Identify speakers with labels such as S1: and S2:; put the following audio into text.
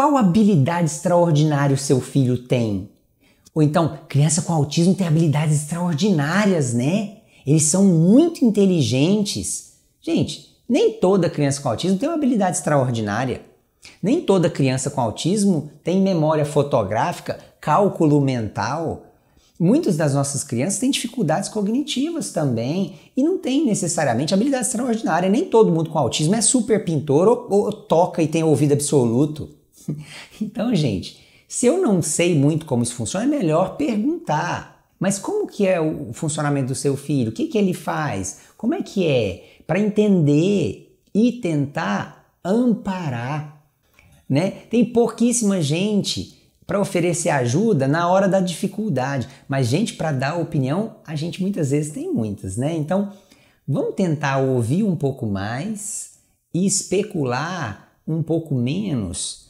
S1: qual habilidade extraordinária o seu filho tem? Ou então, criança com autismo tem habilidades extraordinárias, né? Eles são muito inteligentes. Gente, nem toda criança com autismo tem uma habilidade extraordinária. Nem toda criança com autismo tem memória fotográfica, cálculo mental. Muitas das nossas crianças têm dificuldades cognitivas também e não têm necessariamente habilidade extraordinária. Nem todo mundo com autismo é super pintor ou, ou toca e tem ouvido absoluto. Assim. Então, gente, se eu não sei muito como isso funciona, é melhor perguntar. Mas como que é o funcionamento do seu filho? O que, que ele faz? Como é que é? Para entender e tentar amparar. Né? Tem pouquíssima gente para oferecer ajuda na hora da dificuldade, mas gente para dar opinião, a gente muitas vezes tem muitas, né? Então, vamos tentar ouvir um pouco mais e especular um pouco menos